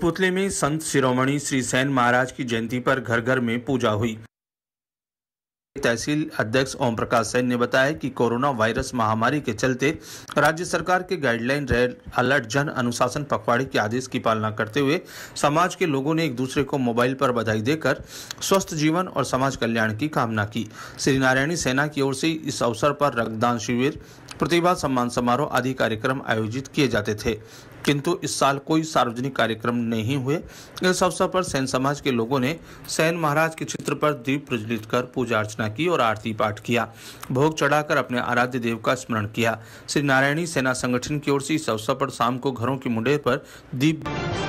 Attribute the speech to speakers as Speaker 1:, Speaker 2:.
Speaker 1: कोटपुतले में संत शिरोमणि श्री सैन महाराज की जयंती पर घर घर में पूजा हुई तहसील अध्यक्ष ओम प्रकाश सैन ने बताया कि कोरोना वायरस महामारी के चलते राज्य सरकार के गाइडलाइन रेड अलर्ट जन अनुशासन पखवाड़े के आदेश की पालना करते हुए समाज के लोगों ने एक दूसरे को मोबाइल पर बधाई देकर स्वस्थ जीवन और समाज कल्याण की कामना की श्री नारायणी सेना की ओर से इस अवसर पर रक्तदान शिविर प्रतिभा सम्मान समारोह आदि कार्यक्रम आयोजित किए जाते थे किंतु इस साल कोई सार्वजनिक कार्यक्रम नहीं हुए इस अवसर पर सैन समाज के लोगों ने सैन महाराज के चित्र पर दीप प्रज्वलित कर पूजा अर्चना की और आरती पाठ किया भोग चढ़ाकर अपने आराध्य देव का स्मरण किया श्री नारायणी सेना संगठन की ओर से इस अवसर पर शाम को घरों की मुंडेर पर दीप